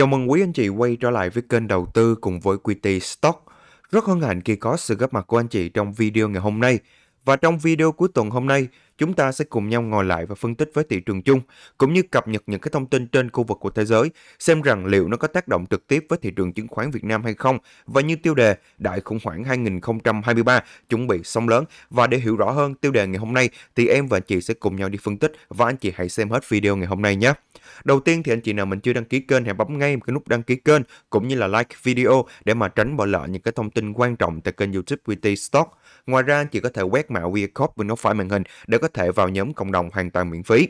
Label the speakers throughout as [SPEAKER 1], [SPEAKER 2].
[SPEAKER 1] Chào mừng quý anh chị quay trở lại với kênh đầu tư cùng với QT Stock. Rất hân hạnh khi có sự góp mặt của anh chị trong video ngày hôm nay. Và trong video cuối tuần hôm nay, chúng ta sẽ cùng nhau ngồi lại và phân tích với thị trường chung, cũng như cập nhật những cái thông tin trên khu vực của thế giới, xem rằng liệu nó có tác động trực tiếp với thị trường chứng khoán Việt Nam hay không. Và như tiêu đề Đại khủng hoảng 2023 chuẩn bị sóng lớn và để hiểu rõ hơn tiêu đề ngày hôm nay thì em và anh chị sẽ cùng nhau đi phân tích và anh chị hãy xem hết video ngày hôm nay nhé. Đầu tiên thì anh chị nào mình chưa đăng ký kênh hãy bấm ngay cái nút đăng ký kênh cũng như là like video để mà tránh bỏ lỡ những cái thông tin quan trọng tại kênh YouTube VT Stock. Ngoài ra anh chị có thể quét mã QR code bên góc phải màn hình để có thể vào nhóm cộng đồng hoàn toàn miễn phí.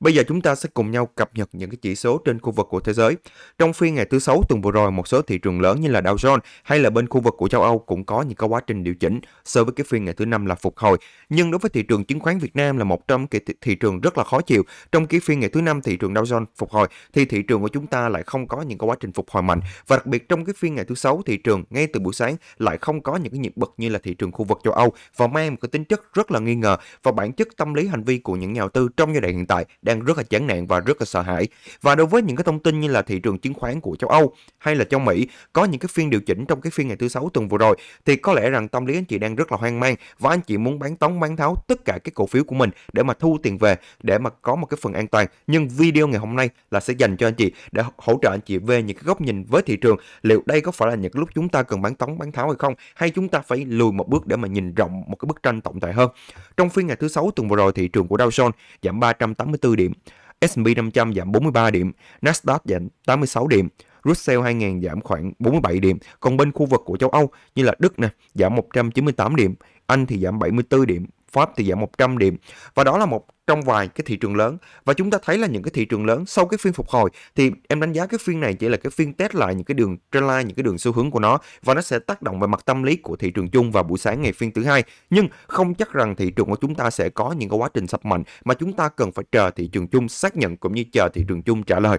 [SPEAKER 1] Bây giờ chúng ta sẽ cùng nhau cập nhật những cái chỉ số trên khu vực của thế giới. Trong phiên ngày thứ sáu tuần vừa rồi, một số thị trường lớn như là Dow Jones hay là bên khu vực của châu Âu cũng có những cái quá trình điều chỉnh so với cái phiên ngày thứ năm là phục hồi. Nhưng đối với thị trường chứng khoán Việt Nam là một trong cái thị trường rất là khó chịu. Trong cái phiên ngày thứ năm thị trường Dow Jones phục hồi thì thị trường của chúng ta lại không có những cái quá trình phục hồi mạnh và đặc biệt trong cái phiên ngày thứ sáu thị trường ngay từ buổi sáng lại không có những cái nhịp bật như là thị trường khu vực châu Âu và mang một cái tính chất rất là nghi ngờ và bản chất tâm lý hành vi của những nhà đầu tư trong giai đoạn hiện tại đang rất là chán nản và rất là sợ hãi. Và đối với những cái thông tin như là thị trường chứng khoán của châu Âu hay là châu Mỹ có những cái phiên điều chỉnh trong cái phiên ngày thứ sáu tuần vừa rồi thì có lẽ rằng tâm lý anh chị đang rất là hoang mang và anh chị muốn bán tống bán tháo tất cả các cổ phiếu của mình để mà thu tiền về để mà có một cái phần an toàn. Nhưng video ngày hôm nay là sẽ dành cho anh chị để hỗ trợ anh chị về những cái góc nhìn với thị trường liệu đây có phải là những lúc chúng ta cần bán tống bán tháo hay không hay chúng ta phải lùi một bước để mà nhìn rộng một cái bức tranh tổng thể hơn. Trong phiên ngày thứ sáu tuần vừa rồi thị trường của Dow Jones giảm 384 điểm, S&P 500 giảm 43 điểm, Nasdaq giảm 86 điểm, Russell 2000 giảm khoảng 47 điểm. Còn bên khu vực của châu Âu như là Đức nè, giảm 198 điểm, Anh thì giảm 74 điểm, Pháp thì giảm 100 điểm. Và đó là một trong vài cái thị trường lớn và chúng ta thấy là những cái thị trường lớn sau cái phiên phục hồi thì em đánh giá cái phiên này chỉ là cái phiên test lại những cái đường trendline những cái đường xu hướng của nó và nó sẽ tác động về mặt tâm lý của thị trường chung vào buổi sáng ngày phiên thứ hai nhưng không chắc rằng thị trường của chúng ta sẽ có những cái quá trình sập mạnh mà chúng ta cần phải chờ thị trường chung xác nhận cũng như chờ thị trường chung trả lời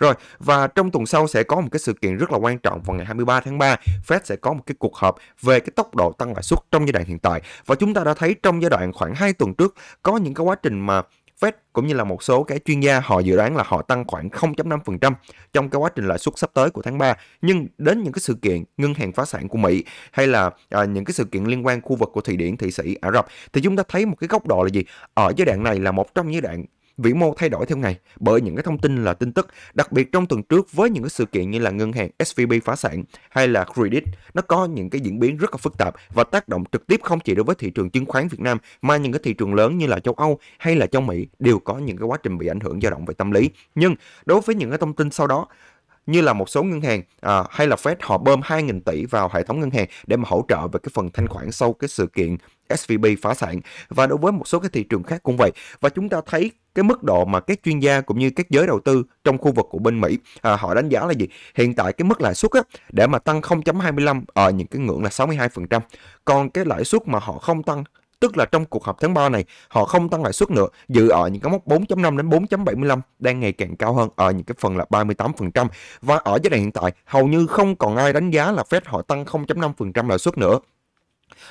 [SPEAKER 1] rồi, và trong tuần sau sẽ có một cái sự kiện rất là quan trọng vào ngày 23 tháng 3, Fed sẽ có một cái cuộc họp về cái tốc độ tăng lãi suất trong giai đoạn hiện tại. Và chúng ta đã thấy trong giai đoạn khoảng 2 tuần trước có những cái quá trình mà Fed cũng như là một số cái chuyên gia họ dự đoán là họ tăng khoảng 0.5% trong cái quá trình lãi suất sắp tới của tháng 3. Nhưng đến những cái sự kiện ngân hàng phá sản của Mỹ hay là à, những cái sự kiện liên quan khu vực của Thụy Điển, Thụy Sĩ, Ả Rập thì chúng ta thấy một cái góc độ là gì? Ở giai đoạn này là một trong những đoạn vĩ mô thay đổi theo ngày bởi những cái thông tin là tin tức, đặc biệt trong tuần trước với những cái sự kiện như là ngân hàng SVB phá sản hay là Credit, nó có những cái diễn biến rất là phức tạp và tác động trực tiếp không chỉ đối với thị trường chứng khoán Việt Nam mà những cái thị trường lớn như là châu Âu hay là châu Mỹ đều có những cái quá trình bị ảnh hưởng dao động về tâm lý. Nhưng đối với những cái thông tin sau đó như là một số ngân hàng à, hay là Fed họ bơm 2.000 tỷ vào hệ thống ngân hàng để mà hỗ trợ về cái phần thanh khoản sau cái sự kiện SVB phá sản và đối với một số cái thị trường khác cũng vậy và chúng ta thấy cái mức độ mà các chuyên gia cũng như các giới đầu tư trong khu vực của bên Mỹ à, họ đánh giá là gì hiện tại cái mức lãi suất á, để mà tăng 0.25 ở những cái ngưỡng là 62% còn cái lãi suất mà họ không tăng Tức là trong cuộc họp tháng 3 này, họ không tăng lãi suất nữa, dự ở những cái mốc 4.5 đến 4.75 đang ngày càng cao hơn ở những cái phần là 38%. Và ở giai đoạn hiện tại, hầu như không còn ai đánh giá là Fed họ tăng 0.5% lãi suất nữa.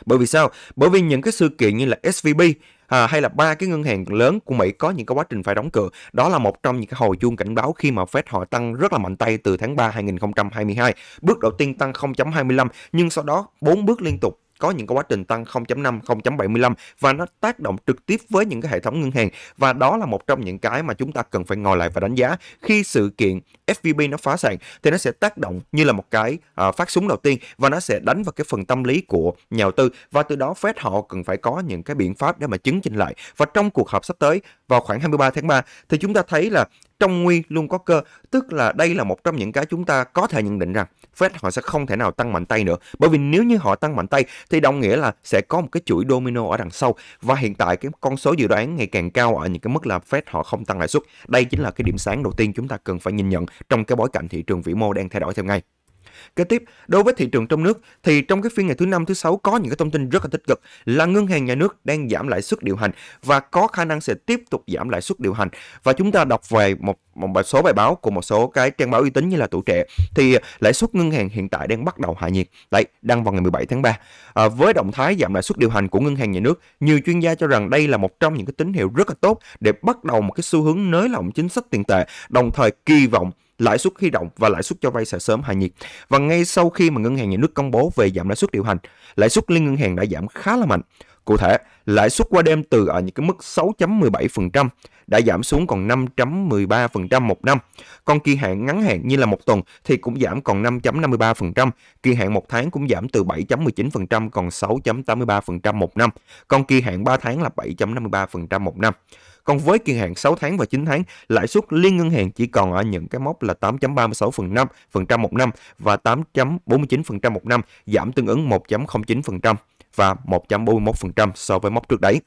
[SPEAKER 1] Bởi vì sao? Bởi vì những cái sự kiện như là SVB à, hay là ba cái ngân hàng lớn của Mỹ có những cái quá trình phải đóng cửa. Đó là một trong những cái hồi chuông cảnh báo khi mà Fed họ tăng rất là mạnh tay từ tháng 3 2022. Bước đầu tiên tăng 0.25 nhưng sau đó bốn bước liên tục có những cái quá trình tăng 0.5, 0.75 và nó tác động trực tiếp với những cái hệ thống ngân hàng và đó là một trong những cái mà chúng ta cần phải ngồi lại và đánh giá khi sự kiện FVB nó phá sản thì nó sẽ tác động như là một cái à, phát súng đầu tiên và nó sẽ đánh vào cái phần tâm lý của nhà đầu tư và từ đó Fed họ cần phải có những cái biện pháp để mà chứng chỉnh lại và trong cuộc họp sắp tới vào khoảng 23 tháng 3 thì chúng ta thấy là trong nguy luôn có cơ tức là đây là một trong những cái chúng ta có thể nhận định rằng Fed họ sẽ không thể nào tăng mạnh tay nữa bởi vì nếu như họ tăng mạnh tay thì đồng nghĩa là sẽ có một cái chuỗi domino ở đằng sau và hiện tại cái con số dự đoán ngày càng cao ở những cái mức là Fed họ không tăng lãi suất đây chính là cái điểm sáng đầu tiên chúng ta cần phải nhìn nhận trong cái bối cảnh thị trường vĩ mô đang thay đổi theo ngay Kế tiếp, đối với thị trường trong nước thì trong cái phiên ngày thứ năm thứ sáu có những cái thông tin rất là tích cực là ngân hàng nhà nước đang giảm lãi suất điều hành và có khả năng sẽ tiếp tục giảm lãi suất điều hành và chúng ta đọc về một một số bài báo của một số cái trang báo uy tín như là tuổi trẻ thì lãi suất ngân hàng hiện tại đang bắt đầu hạ nhiệt đấy đăng vào ngày 17 tháng 3 à, với động thái giảm lãi suất điều hành của ngân hàng nhà nước nhiều chuyên gia cho rằng đây là một trong những cái tín hiệu rất là tốt để bắt đầu một cái xu hướng nới lỏng chính sách tiền tệ đồng thời kỳ vọng lãi suất huy động và lãi suất cho vay sẽ sớm hạ nhiệt. Và ngay sau khi mà ngân hàng nhà nước công bố về giảm lãi suất điều hành, lãi suất liên ngân hàng đã giảm khá là mạnh. Cụ thể, lãi suất qua đêm từ ở những cái mức 6.17% đã giảm xuống còn 5.13% một năm. Còn kỳ hạn ngắn hạn như là một tuần thì cũng giảm còn 5.53%, kỳ hạn một tháng cũng giảm từ 7.19% còn 6.83% một năm, còn kỳ hạn 3 tháng là 7.53% một năm. Còn với kỳ hạn 6 tháng và 9 tháng, lãi suất liên ngân hàng chỉ còn ở những cái mốc là 8.36% một năm và 8.49% một năm, giảm tương ứng 1.09% và 1.41% so với mốc trước đấy.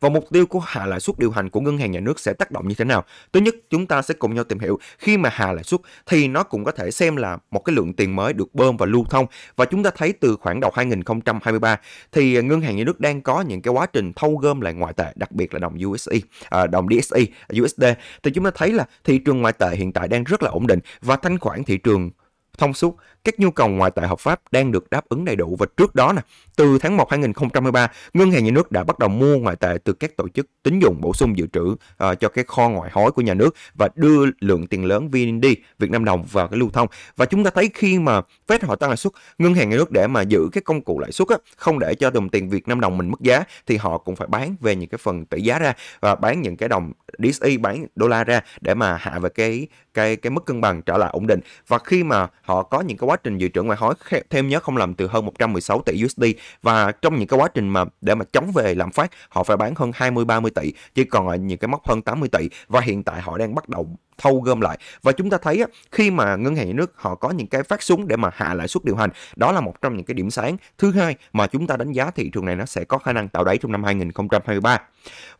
[SPEAKER 1] Và mục tiêu của hạ lãi suất điều hành của ngân hàng nhà nước sẽ tác động như thế nào? Thứ nhất, chúng ta sẽ cùng nhau tìm hiểu khi mà hạ lãi suất thì nó cũng có thể xem là một cái lượng tiền mới được bơm và lưu thông và chúng ta thấy từ khoảng đầu 2023 thì ngân hàng nhà nước đang có những cái quá trình thâu gom lại ngoại tệ, đặc biệt là đồng USD, e, à, đồng DSI, e, USD thì chúng ta thấy là thị trường ngoại tệ hiện tại đang rất là ổn định và thanh khoản thị trường thông suốt các nhu cầu ngoại tệ hợp pháp đang được đáp ứng đầy đủ và trước đó nè, từ tháng 1 2023, ngân hàng nhà nước đã bắt đầu mua ngoại tệ từ các tổ chức tín dụng bổ sung dự trữ uh, cho cái kho ngoại hối của nhà nước và đưa lượng tiền lớn VND Việt Nam đồng vào cái lưu thông. Và chúng ta thấy khi mà Fed họ tăng lãi suất, ngân hàng nhà nước để mà giữ cái công cụ lãi suất á, không để cho đồng tiền Việt Nam đồng mình mất giá thì họ cũng phải bán về những cái phần tỷ giá ra và bán những cái đồng dsi bán đô la ra để mà hạ về cái cái cái mức cân bằng trở lại ổn định. Và khi mà họ có những cái quá trình dự trữ ngoại hối thêm nhớ không lầm từ hơn 116 tỷ USD và trong những cái quá trình mà để mà chống về lạm phát họ phải bán hơn 20 30 tỷ chỉ còn ở những cái mốc hơn 80 tỷ và hiện tại họ đang bắt đầu thâu gom lại và chúng ta thấy khi mà ngân hàng nhà nước họ có những cái phát súng để mà hạ lãi suất điều hành đó là một trong những cái điểm sáng thứ hai mà chúng ta đánh giá thị trường này nó sẽ có khả năng tạo đáy trong năm 2023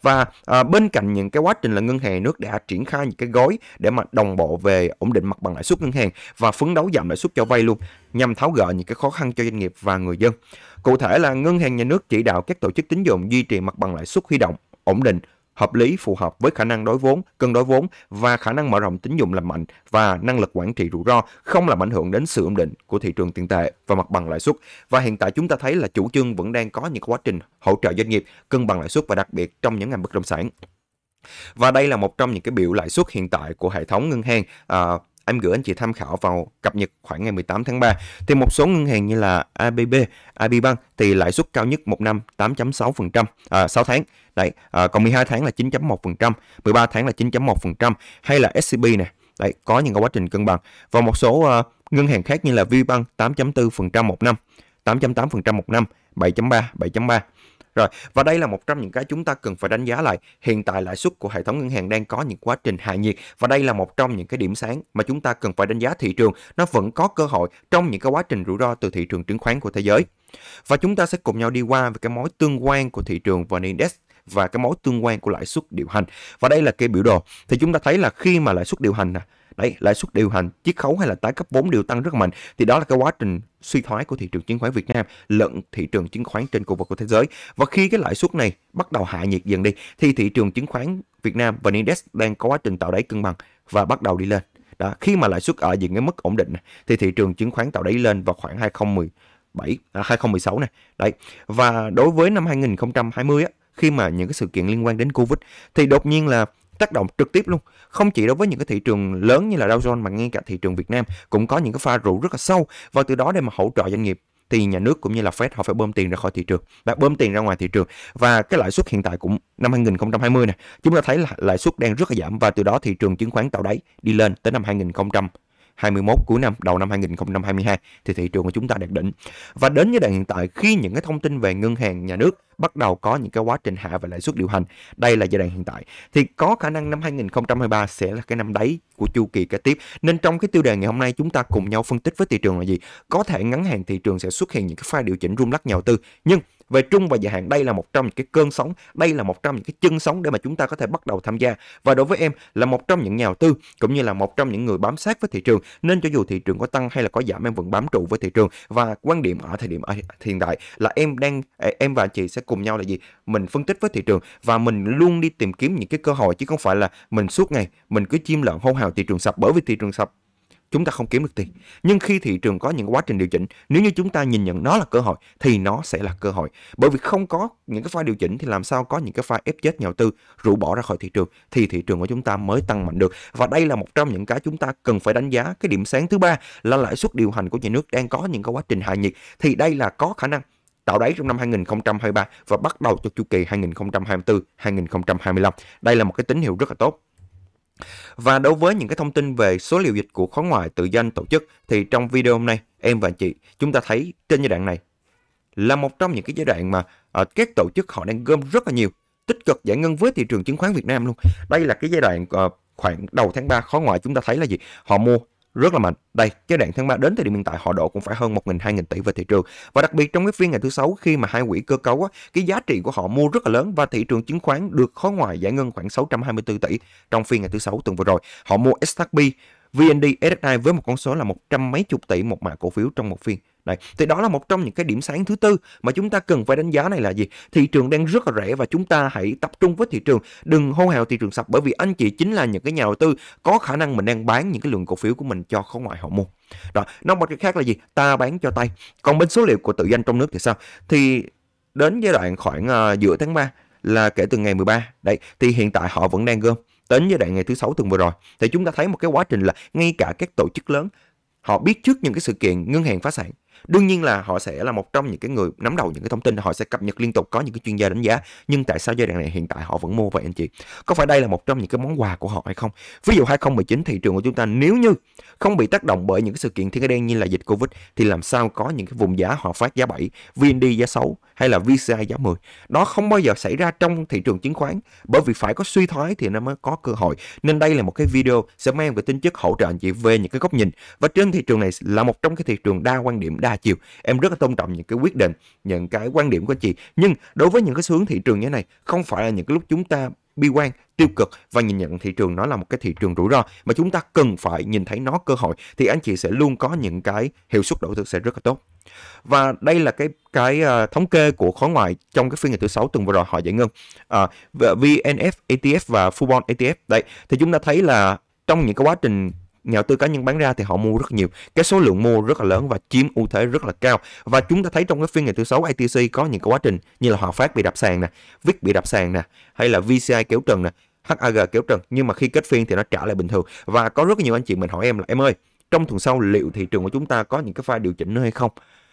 [SPEAKER 1] và à, bên cạnh những cái quá trình là ngân hàng nhà nước đã triển khai những cái gói để mà đồng bộ về ổn định mặt bằng lãi suất ngân hàng và phấn đấu giảm lãi suất cho vay luôn nhằm tháo gỡ những cái khó khăn cho doanh nghiệp và người dân cụ thể là ngân hàng nhà nước chỉ đạo các tổ chức tín dụng duy trì mặt bằng lãi suất huy động ổn định hợp lý phù hợp với khả năng đối vốn, cân đối vốn và khả năng mở rộng tín dụng lành mạnh và năng lực quản trị rủi ro không làm ảnh hưởng đến sự ổn định của thị trường tiền tệ và mặt bằng lãi suất. Và hiện tại chúng ta thấy là chủ trương vẫn đang có những quá trình hỗ trợ doanh nghiệp cân bằng lãi suất và đặc biệt trong những ngành bất động sản. Và đây là một trong những cái biểu lãi suất hiện tại của hệ thống ngân hàng à, em gửi anh chị tham khảo vào cập nhật khoảng ngày 18 tháng 3. Thì một số ngân hàng như là ABB, Abibank thì lãi suất cao nhất một năm 8.6%, à, 6 tháng. Đấy, à, còn 12 tháng là 9.1%, 13 tháng là 9.1% hay là SCB nè. Đấy, có những cái quá trình cân bằng. Và một số uh, ngân hàng khác như là VBank 8.4% một năm, 8.8% một năm, 7.3, 7.3. Rồi, và đây là một trong những cái chúng ta cần phải đánh giá lại. Hiện tại lãi suất của hệ thống ngân hàng đang có những quá trình hạ nhiệt và đây là một trong những cái điểm sáng mà chúng ta cần phải đánh giá thị trường. Nó vẫn có cơ hội trong những cái quá trình rủi ro từ thị trường chứng khoán của thế giới. Và chúng ta sẽ cùng nhau đi qua về cái mối tương quan của thị trường và index và cái mối tương quan của lãi suất điều hành. Và đây là cái biểu đồ. Thì chúng ta thấy là khi mà lãi suất điều hành nè, à, đấy lãi suất điều hành chiết khấu hay là tái cấp vốn đều tăng rất mạnh thì đó là cái quá trình suy thoái của thị trường chứng khoán Việt Nam lẫn thị trường chứng khoán trên khu vực của thế giới và khi cái lãi suất này bắt đầu hạ nhiệt dần đi thì thị trường chứng khoán Việt Nam và index đang có quá trình tạo đáy cân bằng và bắt đầu đi lên đó khi mà lãi suất ở những cái mức ổn định này, thì thị trường chứng khoán tạo đáy lên vào khoảng 2017 à, 2016 này đấy và đối với năm 2020 á, khi mà những cái sự kiện liên quan đến Covid thì đột nhiên là tác động trực tiếp luôn không chỉ đối với những cái thị trường lớn như là Dow Jones mà ngay cả thị trường Việt Nam cũng có những cái pha rủ rất là sâu và từ đó để mà hỗ trợ doanh nghiệp thì nhà nước cũng như là Fed họ phải bơm tiền ra khỏi thị trường và bơm tiền ra ngoài thị trường và cái lãi suất hiện tại cũng năm 2020 này chúng ta thấy là lãi suất đang rất là giảm và từ đó thị trường chứng khoán tạo đáy đi lên tới năm 2020 21 cuối năm đầu năm 2022 thì thị trường của chúng ta đạt đỉnh. Và đến giai đoạn hiện tại khi những cái thông tin về ngân hàng nhà nước bắt đầu có những cái quá trình hạ và lãi suất điều hành, đây là giai đoạn hiện tại thì có khả năng năm 2023 sẽ là cái năm đáy của chu kỳ kế tiếp. Nên trong cái tiêu đề ngày hôm nay chúng ta cùng nhau phân tích với thị trường là gì? Có thể ngắn hạn thị trường sẽ xuất hiện những cái pha điều chỉnh rung lắc nhà đầu tư, nhưng về trung và dài hạn đây là một trong những cái cơn sóng, đây là một trong những cái chân sóng để mà chúng ta có thể bắt đầu tham gia. Và đối với em là một trong những nhà đầu tư cũng như là một trong những người bám sát với thị trường nên cho dù thị trường có tăng hay là có giảm em vẫn bám trụ với thị trường và quan điểm ở thời điểm ở hiện tại là em đang à, em và chị sẽ cùng nhau là gì? Mình phân tích với thị trường và mình luôn đi tìm kiếm những cái cơ hội chứ không phải là mình suốt ngày mình cứ chim lợn hô hào thị trường sập bởi vì thị trường sập chúng ta không kiếm được tiền. Nhưng khi thị trường có những quá trình điều chỉnh, nếu như chúng ta nhìn nhận nó là cơ hội thì nó sẽ là cơ hội. Bởi vì không có những cái pha điều chỉnh thì làm sao có những cái pha ép chết nhà đầu tư rũ bỏ ra khỏi thị trường thì thị trường của chúng ta mới tăng mạnh được. Và đây là một trong những cái chúng ta cần phải đánh giá. Cái điểm sáng thứ ba là lãi suất điều hành của nhà nước đang có những cái quá trình hạ nhiệt thì đây là có khả năng tạo đáy trong năm 2023 và bắt đầu cho chu kỳ 2024-2025. Đây là một cái tín hiệu rất là tốt. Và đối với những cái thông tin về số liệu dịch của khối ngoại tự doanh tổ chức thì trong video hôm nay em và anh chị chúng ta thấy trên giai đoạn này là một trong những cái giai đoạn mà uh, các tổ chức họ đang gom rất là nhiều tích cực giải ngân với thị trường chứng khoán Việt Nam luôn. Đây là cái giai đoạn uh, khoảng đầu tháng 3 khối ngoại chúng ta thấy là gì? Họ mua rất là mạnh. Đây, giai đoạn tháng 3 đến thời điểm hiện tại họ đổ cũng phải hơn 1.000 2.000 tỷ về thị trường. Và đặc biệt trong cái phiên ngày thứ sáu khi mà hai quỹ cơ cấu á, cái giá trị của họ mua rất là lớn và thị trường chứng khoán được khó ngoài giải ngân khoảng 624 tỷ trong phiên ngày thứ sáu tuần vừa rồi. Họ mua SHB, VND, SSI với một con số là một trăm mấy chục tỷ một mã cổ phiếu trong một phiên. Đấy. Thì đó là một trong những cái điểm sáng thứ tư mà chúng ta cần phải đánh giá này là gì? Thị trường đang rất là rẻ và chúng ta hãy tập trung với thị trường, đừng hô hào thị trường sập bởi vì anh chị chính là những cái nhà đầu tư có khả năng mình đang bán những cái lượng cổ phiếu của mình cho khối ngoại họ mua. Đó, nó một cái khác là gì? Ta bán cho tay. Còn bên số liệu của tự doanh trong nước thì sao? Thì đến giai đoạn khoảng uh, giữa tháng 3 là kể từ ngày 13. Đấy, thì hiện tại họ vẫn đang gom đến giai đoạn ngày thứ sáu tuần vừa rồi thì chúng ta thấy một cái quá trình là ngay cả các tổ chức lớn họ biết trước những cái sự kiện ngân hàng phá sản đương nhiên là họ sẽ là một trong những cái người nắm đầu những cái thông tin họ sẽ cập nhật liên tục có những cái chuyên gia đánh giá nhưng tại sao giai đoạn này hiện tại họ vẫn mua vậy anh chị có phải đây là một trong những cái món quà của họ hay không ví dụ 2019 thị trường của chúng ta nếu như không bị tác động bởi những cái sự kiện thiên cái đen như là dịch covid thì làm sao có những cái vùng giá họ phát giá 7 VND giá 6 hay là VCI giảm 10. nó không bao giờ xảy ra trong thị trường chứng khoán bởi vì phải có suy thoái thì nó mới có cơ hội. Nên đây là một cái video sẽ mang về tính chất hỗ trợ anh chị về những cái góc nhìn và trên thị trường này là một trong cái thị trường đa quan điểm đa chiều. Em rất là tôn trọng những cái quyết định, những cái quan điểm của anh chị. Nhưng đối với những cái xu hướng thị trường như thế này không phải là những cái lúc chúng ta bi quan, tiêu cực và nhìn nhận thị trường nó là một cái thị trường rủi ro mà chúng ta cần phải nhìn thấy nó cơ hội thì anh chị sẽ luôn có những cái hiệu suất đầu tư sẽ rất là tốt. Và đây là cái cái uh, thống kê của khối ngoại trong cái phiên ngày thứ sáu tuần vừa rồi họ giải ngân uh, ờ, VNF ETF và Fubon ETF. Đấy thì chúng ta thấy là trong những cái quá trình nhà đầu tư cá nhân bán ra thì họ mua rất nhiều cái số lượng mua rất là lớn và chiếm ưu thế rất là cao và chúng ta thấy trong cái phiên ngày thứ sáu ATC có những cái quá trình như là Hòa Phát bị đập sàn nè VIX bị đập sàn nè hay là VCI kéo trần nè HAG kéo trần nhưng mà khi kết phiên thì nó trả lại bình thường và có rất nhiều anh chị mình hỏi em là em ơi trong tuần sau liệu thị trường của chúng ta có những cái pha điều chỉnh nữa hay không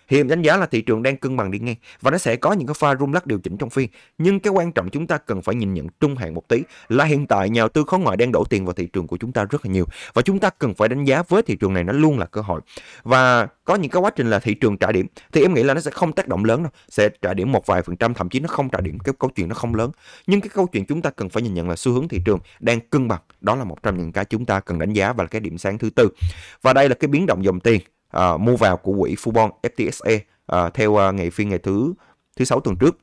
[SPEAKER 1] Hiện đánh giá là thị trường đang cân bằng đi ngang và nó sẽ có những cái pha rung lắc điều chỉnh trong phiên. Nhưng cái quan trọng chúng ta cần phải nhìn nhận trung hạn một tí là hiện tại nhà đầu tư khó ngoại đang đổ tiền vào thị trường của chúng ta rất là nhiều và chúng ta cần phải đánh giá với thị trường này nó luôn là cơ hội. Và có những cái quá trình là thị trường trả điểm thì em nghĩ là nó sẽ không tác động lớn đâu, sẽ trả điểm một vài phần trăm thậm chí nó không trả điểm cái câu chuyện nó không lớn. Nhưng cái câu chuyện chúng ta cần phải nhìn nhận là xu hướng thị trường đang cân bằng, đó là một trong những cái chúng ta cần đánh giá và là cái điểm sáng thứ tư. Và đây là cái biến động dòng tiền à, mua vào của quỹ Fubon FTSE à, theo à, ngày phiên ngày thứ thứ sáu tuần trước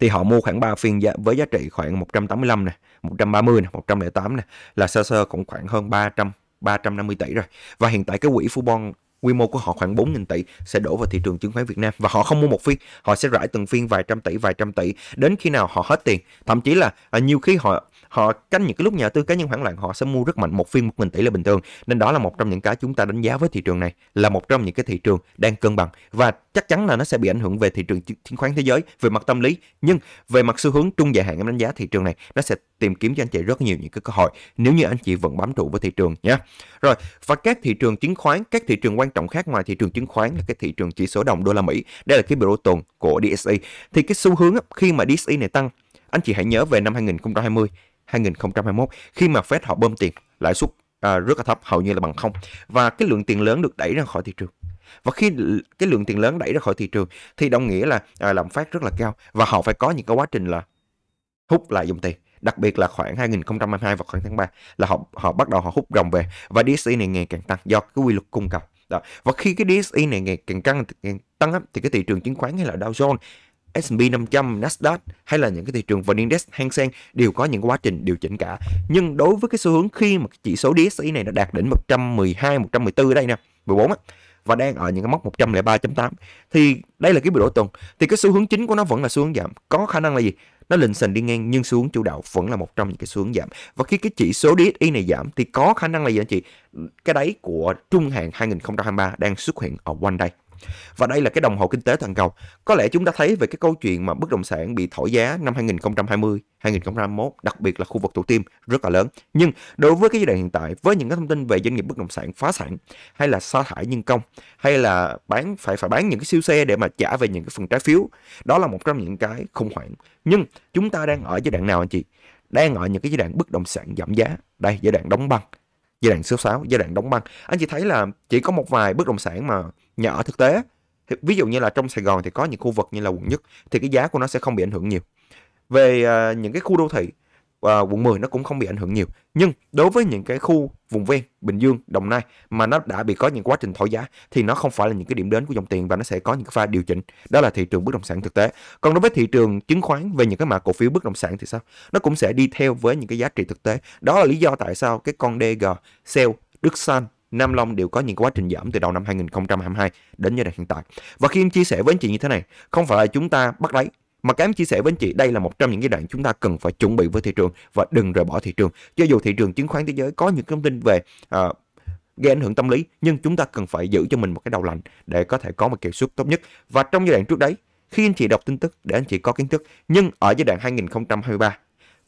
[SPEAKER 1] thì họ mua khoảng 3 phiên giá, với giá trị khoảng 185 nè, 130 nè, 108 này là sơ sơ cũng khoảng hơn 300 350 tỷ rồi. Và hiện tại cái quỹ Fubon quy mô của họ khoảng 4.000 tỷ sẽ đổ vào thị trường chứng khoán Việt Nam và họ không mua một phiên, họ sẽ rải từng phiên vài trăm tỷ, vài trăm tỷ đến khi nào họ hết tiền. Thậm chí là à, nhiều khi họ họ canh những cái lúc nhà tư cá nhân hoảng loạn họ sẽ mua rất mạnh một phiên một nghìn tỷ là bình thường nên đó là một trong những cái chúng ta đánh giá với thị trường này là một trong những cái thị trường đang cân bằng và chắc chắn là nó sẽ bị ảnh hưởng về thị trường chứng khoán thế giới về mặt tâm lý nhưng về mặt xu hướng trung dài hạn em đánh giá thị trường này nó sẽ tìm kiếm cho anh chị rất nhiều những cái cơ hội nếu như anh chị vẫn bám trụ với thị trường nhé rồi và các thị trường chứng khoán các thị trường quan trọng khác ngoài thị trường chứng khoán là cái thị trường chỉ số đồng đô la Mỹ đây là cái biểu tuần của DSE thì cái xu hướng khi mà DSE này tăng anh chị hãy nhớ về năm 2020 2021 khi mà Fed họ bơm tiền lãi suất à, rất là thấp hầu như là bằng không và cái lượng tiền lớn được đẩy ra khỏi thị trường và khi cái lượng tiền lớn đẩy ra khỏi thị trường thì đồng nghĩa là à, lạm phát rất là cao và họ phải có những cái quá trình là hút lại dòng tiền đặc biệt là khoảng 2022 và khoảng tháng 3 là họ họ bắt đầu họ hút dòng về và DSI này ngày càng tăng do cái quy luật cung cầu đó. và khi cái DSI này ngày càng tăng càng tăng thì cái thị trường chứng khoán hay là Dow Jones S&P 500, Nasdaq hay là những cái thị trường vn index Hang Seng đều có những quá trình điều chỉnh cả. Nhưng đối với cái xu hướng khi mà chỉ số DSI này nó đạt đỉnh 112, 114 ở đây nè, 14 á và đang ở những cái mốc 103.8 thì đây là cái biểu đồ tuần thì cái xu hướng chính của nó vẫn là xu hướng giảm có khả năng là gì nó lình sình đi ngang nhưng xu hướng chủ đạo vẫn là một trong những cái xu hướng giảm và khi cái chỉ số DSI này giảm thì có khả năng là gì anh chị cái đáy của trung hạn 2023 đang xuất hiện ở quanh đây và đây là cái đồng hồ kinh tế toàn cầu. Có lẽ chúng ta thấy về cái câu chuyện mà bất động sản bị thổi giá năm 2020, 2021, đặc biệt là khu vực thủ tiêm rất là lớn. Nhưng đối với cái giai đoạn hiện tại, với những cái thông tin về doanh nghiệp bất động sản phá sản hay là sa thải nhân công hay là bán phải phải bán những cái siêu xe để mà trả về những cái phần trái phiếu, đó là một trong những cái khủng hoảng. Nhưng chúng ta đang ở giai đoạn nào anh chị? Đang ở những cái giai đoạn bất động sản giảm giá. Đây, giai đoạn đóng băng giai đoạn số 6, giai đoạn đóng băng. Anh chị thấy là chỉ có một vài bất động sản mà nhà ở thực tế ví dụ như là trong Sài Gòn thì có những khu vực như là quận nhất thì cái giá của nó sẽ không bị ảnh hưởng nhiều về uh, những cái khu đô thị uh, quận 10 nó cũng không bị ảnh hưởng nhiều nhưng đối với những cái khu vùng ven Bình Dương Đồng Nai mà nó đã bị có những quá trình thổi giá thì nó không phải là những cái điểm đến của dòng tiền và nó sẽ có những pha điều chỉnh đó là thị trường bất động sản thực tế còn đối với thị trường chứng khoán về những cái mã cổ phiếu bất động sản thì sao nó cũng sẽ đi theo với những cái giá trị thực tế đó là lý do tại sao cái con DG Sell Đức San Nam Long đều có những quá trình giảm từ đầu năm 2022 đến giai đoạn hiện tại. Và khi em chia sẻ với anh chị như thế này, không phải là chúng ta bắt lấy mà các em chia sẻ với anh chị đây là một trong những giai đoạn chúng ta cần phải chuẩn bị với thị trường và đừng rời bỏ thị trường. Cho dù thị trường chứng khoán thế giới có những thông tin về uh, gây ảnh hưởng tâm lý nhưng chúng ta cần phải giữ cho mình một cái đầu lạnh để có thể có một hiệu suất tốt nhất. Và trong giai đoạn trước đấy khi anh chị đọc tin tức để anh chị có kiến thức nhưng ở giai đoạn 2023